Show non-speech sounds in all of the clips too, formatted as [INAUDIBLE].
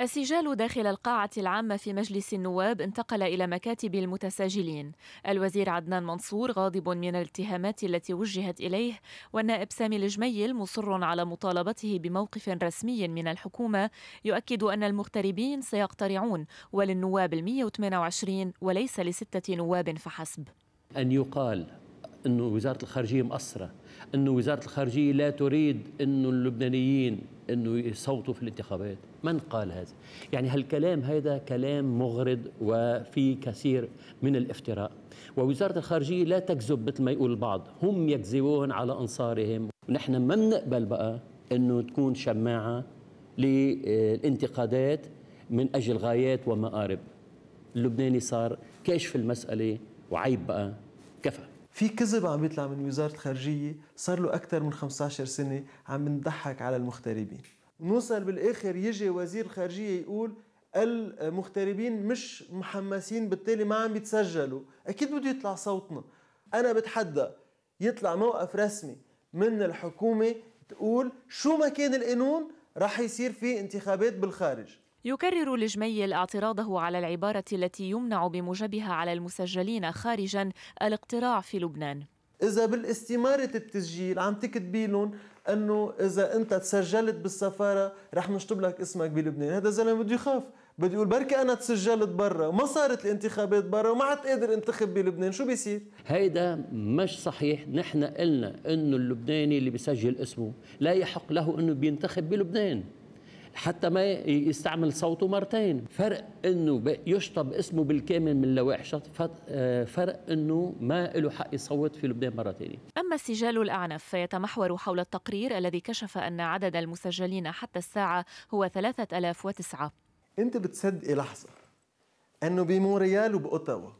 السجال داخل القاعة العامة في مجلس النواب انتقل إلى مكاتب المتساجلين. الوزير عدنان منصور غاضب من الاتهامات التي وجهت إليه، والنائب سامي الجميل مصر على مطالبته بموقف رسمي من الحكومة يؤكد أن المغتربين سيقترعون وللنواب ال 128 وليس لستة نواب فحسب. أن يقال انه وزاره الخارجيه مقصره انه وزاره الخارجيه لا تريد انه اللبنانيين انه يصوتوا في الانتخابات من قال هذا يعني هالكلام هذا كلام مغرض وفي كثير من الافتراء ووزاره الخارجيه لا تكذب مثل ما يقول البعض هم يكذبون على انصارهم ونحن ما بنقبل بقى انه تكون شماعه للانتقادات من اجل غايات ومآرب اللبناني صار كشف المساله وعيب بقى كفى في كذب عم يطلع من وزارة خارجية صار له أكثر من 15 سنة عم نضحك على المغتربين نوصل بالآخر يجي وزير الخارجية يقول المغتربين مش محمسين بالتالي ما عم يتسجلوا أكيد بده يطلع صوتنا أنا بتحدى يطلع موقف رسمي من الحكومة تقول شو ما كان القانون رح يصير في انتخابات بالخارج يكرر لجميل اعتراضه على العبارة التي يمنع بموجبها على المسجلين خارجا الاقتراع في لبنان إذا بالاستمارة التسجيل عم تكتبي لهم انه اذا انت تسجلت بالسفاره رح نشطب لك اسمك بلبنان هذا الزلمه بده يخاف بده يقول بركي انا تسجلت برا وما صارت الانتخابات برا وما عاد قادر انتخب بلبنان شو بيصير هيدا مش صحيح نحن قلنا انه اللبناني اللي بيسجل اسمه لا يحق له انه بينتخب بلبنان حتى ما يستعمل صوته مرتين فرق انه يشطب اسمه بالكامل من لوائح شط آه، فرق انه ما له حق يصوت في لبنان مره ثانيه اما سجال الاعنف فيتمحور حول التقرير الذي كشف ان عدد المسجلين حتى الساعه هو 3009 انت بتصدقي إيه لحظه انه بمونريال وباوتاوا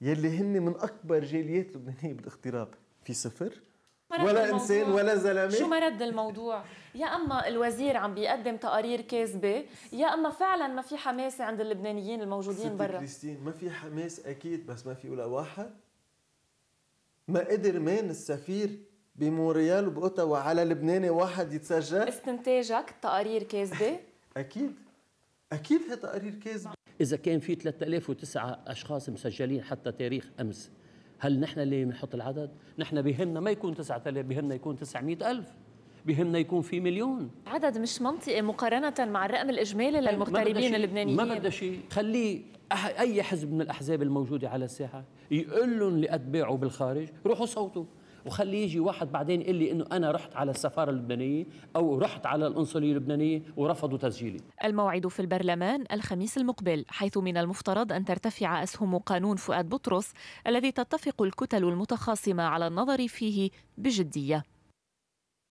يلي هن من اكبر جاليات لبنانيه بالاغتراب في صفر ولا انسان ولا زلمه شو مرد الموضوع يا اما الوزير عم بيقدم تقارير كاذبه يا اما فعلا ما في حماس عند اللبنانيين الموجودين برا كريستين ما في حماس اكيد بس ما في ولا واحد ما قدر مان السفير بمونريال وبأوتاوا على لبناني واحد يتسجل استنتاجك تقارير كاذبه [LAUGHS] اكيد اكيد هي تقارير كاذبه اذا كان في 3009 اشخاص مسجلين حتى تاريخ امس هل نحن اللي بنحط العدد؟ نحن بهمنا ما يكون 9000 بهمنا يكون 900000 بهمنا يكون في مليون عدد مش منطقي مقارنة مع الرقم الإجمالي للمغتربين اللبنانيين ما بدها شيء خليه أي حزب من الأحزاب الموجودة على الساحة يقول لهم لأتباعه بالخارج روحوا صوتوا وخلي يجي واحد بعدين يقول لي انه انا رحت على السفاره اللبنانيه او رحت على القنصليه اللبنانيه ورفضوا تسجيلي. الموعد في البرلمان الخميس المقبل حيث من المفترض ان ترتفع اسهم قانون فؤاد بطرس الذي تتفق الكتل المتخاصمه على النظر فيه بجديه.